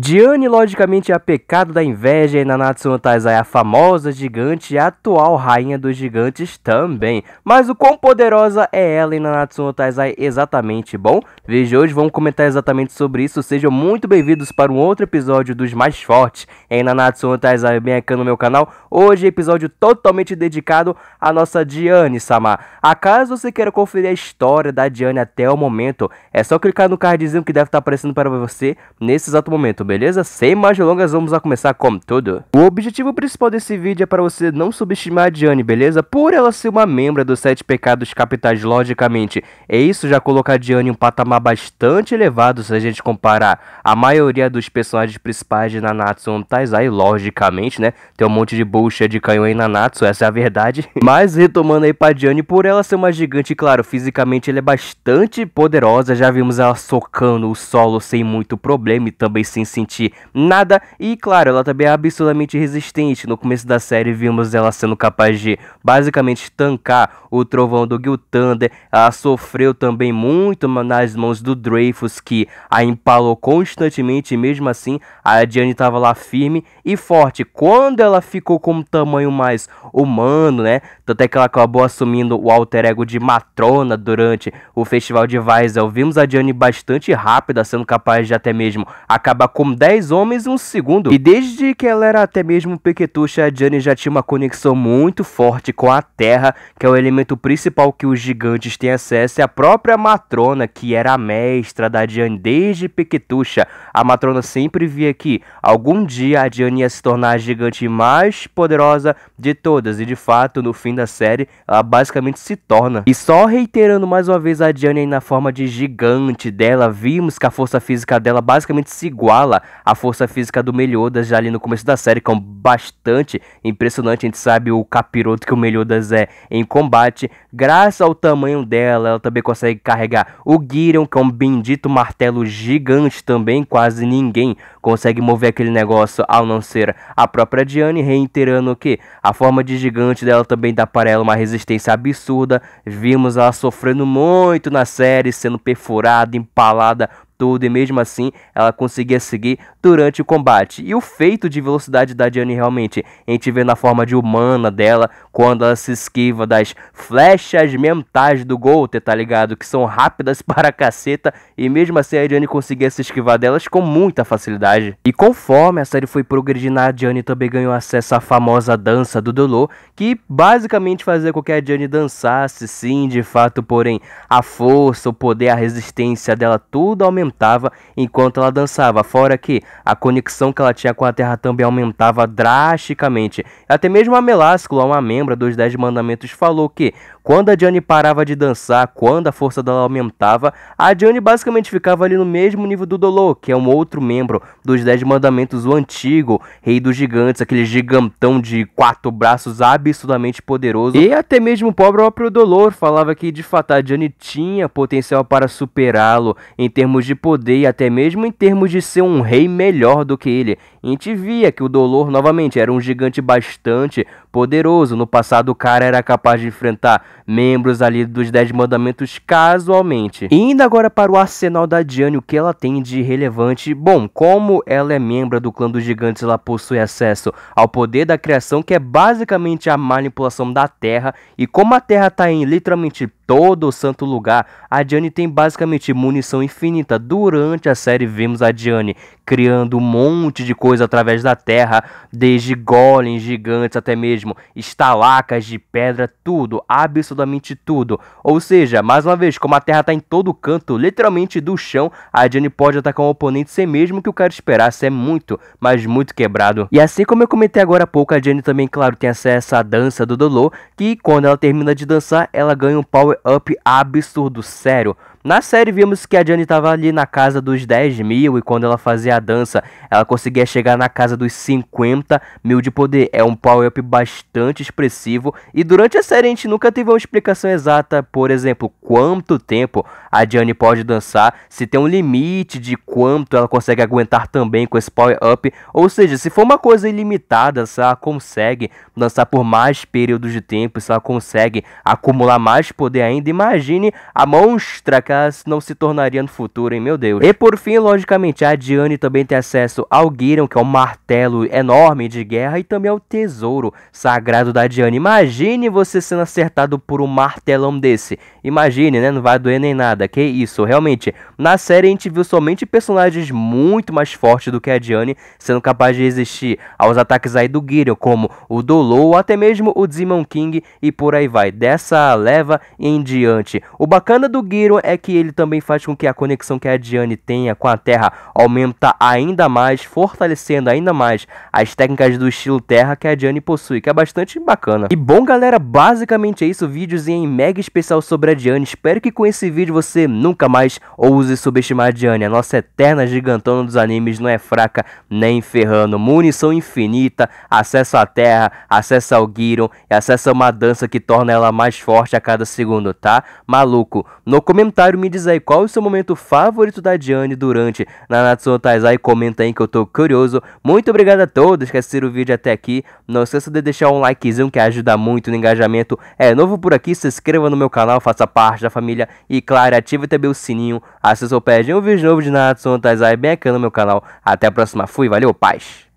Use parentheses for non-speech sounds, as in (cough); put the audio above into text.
Diane, logicamente, é a pecado da inveja e Nanatsu no Taizai a famosa gigante e a atual rainha dos gigantes também. Mas o quão poderosa é ela em Nanatsu no Taizai exatamente? Bom, veja hoje vamos comentar exatamente sobre isso. Sejam muito bem-vindos para um outro episódio dos mais fortes em Nanatsu no Taizai. Bem aqui no meu canal. Hoje episódio totalmente dedicado à nossa Diane Sama. Acaso você queira conferir a história da Diane até o momento, é só clicar no cardzinho que deve estar aparecendo para você nesse exato momento beleza? Sem mais delongas, vamos começar como tudo. O objetivo principal desse vídeo é para você não subestimar a Diane, beleza? Por ela ser uma membra dos sete pecados capitais, logicamente. E é isso já coloca a Diane em um patamar bastante elevado se a gente comparar a maioria dos personagens principais de Nanatsu no Taizai, logicamente, né? Tem um monte de bucha de canhão em Nanatsu, essa é a verdade. (laughs) Mas retomando aí para Diane, por ela ser uma gigante, claro, fisicamente ela é bastante poderosa, já vimos ela socando o solo sem muito problema e também sem sentir nada. E claro, ela também é absurdamente resistente. No começo da série vimos ela sendo capaz de basicamente tancar o trovão do Gil Thunder. Ela sofreu também muito nas mãos do Dreyfus, que a empalou constantemente. E mesmo assim, a Diane estava lá firme e forte. Quando ela ficou com um tamanho mais humano, né? Tanto é que ela acabou assumindo o alter ego de Matrona durante o festival de Weisel. Vimos a Diane bastante rápida, sendo capaz de até mesmo acabar com 10 homens um segundo. E desde que ela era até mesmo pequetucha, a Jane já tinha uma conexão muito forte com a Terra, que é o elemento principal que os gigantes têm acesso, e a própria Matrona, que era a mestra da Jane desde pequetucha. A Matrona sempre via que algum dia a Jane ia se tornar a gigante mais poderosa de todas, e de fato, no fim da série, ela basicamente se torna. E só reiterando mais uma vez a Jane na forma de gigante dela, vimos que a força física dela basicamente se iguala fala, a força física do Meliodas já ali no começo da série, que é um bastante impressionante. A gente sabe o capiroto que o Meliodas é em combate. Graças ao tamanho dela, ela também consegue carregar o Girion, que é um bendito martelo gigante também. Quase ninguém consegue mover aquele negócio ao não ser a própria Diane, reiterando que a forma de gigante dela também dá para ela uma resistência absurda. Vimos ela sofrendo muito na série, sendo perfurada, empalada tudo e mesmo assim ela conseguia seguir durante o combate. E o feito de velocidade da Diane realmente a gente vê na forma de humana dela quando ela se esquiva das flechas mentais do Golter, tá ligado? Que são rápidas (laughs) para caceta e mesmo assim a Diane conseguia se esquivar delas com muita facilidade. E conforme a série foi progredindo, a Diane também ganhou acesso à famosa dança do Dolor, que basicamente fazia com que a Diane dançasse, sim, de fato, porém a força, o poder, a resistência dela tudo aumentava aumentava enquanto ela dançava, fora que a conexão que ela tinha com a terra também aumentava drasticamente. Até mesmo a Meláscula, uma membra dos Dez Mandamentos, falou que quando a Jane parava de dançar, quando a força dela aumentava, a Jane basicamente ficava ali no mesmo nível do Dolor, que é um outro membro dos Dez Mandamentos, o antigo Rei dos Gigantes, aquele gigantão de quatro braços absurdamente poderoso. E até mesmo o próprio Dolor falava que de fato a Jane tinha potencial para superá-lo em termos de poder e até mesmo em termos de ser um rei melhor do que ele. A gente via que o Dolor, novamente, era um gigante bastante poderoso. No passado, o cara era capaz de enfrentar membros ali dos Dez Mandamentos casualmente. E ainda agora para o arsenal da Diane, o que ela tem de relevante? Bom, como ela é membro do clã dos gigantes, ela possui acesso ao poder da criação, que é basicamente a manipulação da Terra. E como a Terra está em literalmente todo o santo lugar. A Diane tem basicamente munição infinita. Durante a série vemos a Diane criando um monte de coisa através da terra, desde golems gigantes até mesmo estalacas de pedra, tudo, absolutamente tudo. Ou seja, mais uma vez, como a terra está em todo canto, literalmente do chão, a Diane pode atacar um oponente sem mesmo que o cara esperasse, é muito, mas muito quebrado. E assim como eu comentei agora há pouco, a Diane também, claro, tem acesso à dança do Dolor, que quando ela termina de dançar, ela ganha um power up absurdo, sério. Na série vimos que a Johnny estava ali na casa dos 10 mil e quando ela fazia a dança, ela conseguia chegar na casa dos 50 mil de poder. É um power-up bastante expressivo e durante a série a gente nunca teve uma explicação exata, por exemplo, quanto tempo a Johnny pode dançar, se tem um limite de quanto ela consegue aguentar também com esse power-up. Ou seja, se for uma coisa ilimitada, se ela consegue dançar por mais períodos de tempo, se ela consegue acumular mais poder ainda, imagine a monstra não se tornaria no futuro, hein? Meu Deus. E por fim, logicamente, a Diane também tem acesso ao Gideon, que é um martelo enorme de guerra, e também ao tesouro sagrado da Diane. Imagine você sendo acertado por um martelão desse. Imagine, né? Não vai doer nem nada. Que isso, realmente. Na série a gente viu somente personagens muito mais fortes do que a Diane sendo capaz de resistir aos ataques aí do Gideon, como o Dolou, ou até mesmo o Demon King e por aí vai. Dessa leva em diante. O bacana do Gideon é que ele também faz com que a conexão que a Diane tenha com a Terra aumenta ainda mais, fortalecendo ainda mais as técnicas do estilo Terra que a Diane possui, que é bastante bacana. E bom galera, basicamente é isso, vídeos em mega especial sobre a Diane, espero que com esse vídeo você nunca mais ouse subestimar a Diane, a nossa eterna gigantona dos animes não é fraca nem ferrando, munição infinita, acesso à Terra, acesso ao Giron e acesso a uma dança que torna ela mais forte a cada segundo, tá? Maluco, no comentário me diz aí qual é o seu momento favorito da Diane durante Nanatsu Taizai. Comenta aí que eu tô curioso. Muito obrigado a todos que assistiram o vídeo até aqui. Não esqueça de deixar um likezinho que ajuda muito no engajamento. É novo por aqui, se inscreva no meu canal, faça parte da família. E claro, ative também o sininho. assista ou pede um vídeo novo de Nanatsu Taizai bem aqui no meu canal. Até a próxima. Fui, valeu, paz!